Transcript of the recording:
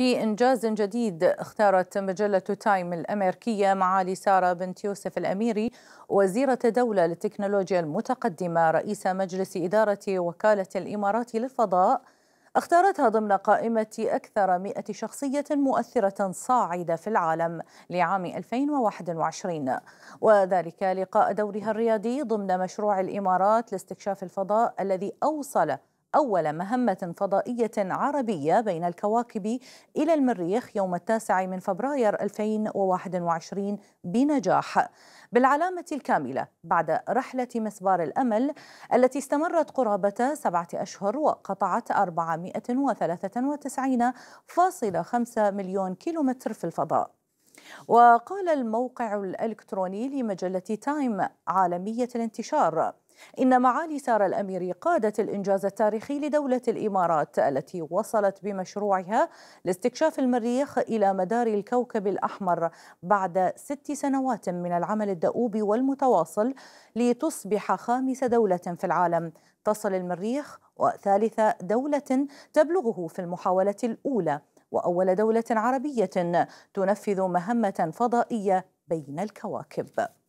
في إنجاز جديد اختارت مجلة تايم الأمريكية معالي سارة بنت يوسف الأميري وزيرة دولة للتكنولوجيا المتقدمة رئيس مجلس إدارة وكالة الإمارات للفضاء اختارتها ضمن قائمة أكثر 100 شخصية مؤثرة صاعدة في العالم لعام 2021 وذلك لقاء دورها الريادي ضمن مشروع الإمارات لاستكشاف الفضاء الذي أوصل أول مهمة فضائية عربية بين الكواكب إلى المريخ يوم التاسع من فبراير 2021 بنجاح بالعلامة الكاملة بعد رحلة مسبار الأمل التي استمرت قرابة سبعة أشهر وقطعت 493.5 مليون كيلومتر في الفضاء وقال الموقع الإلكتروني لمجلة تايم عالمية الانتشار إن معالي سارة الأميري قادت الإنجاز التاريخي لدولة الإمارات التي وصلت بمشروعها لاستكشاف المريخ إلى مدار الكوكب الأحمر بعد ست سنوات من العمل الدؤوب والمتواصل لتصبح خامس دولة في العالم تصل المريخ وثالث دولة تبلغه في المحاولة الأولى وأول دولة عربية تنفذ مهمة فضائية بين الكواكب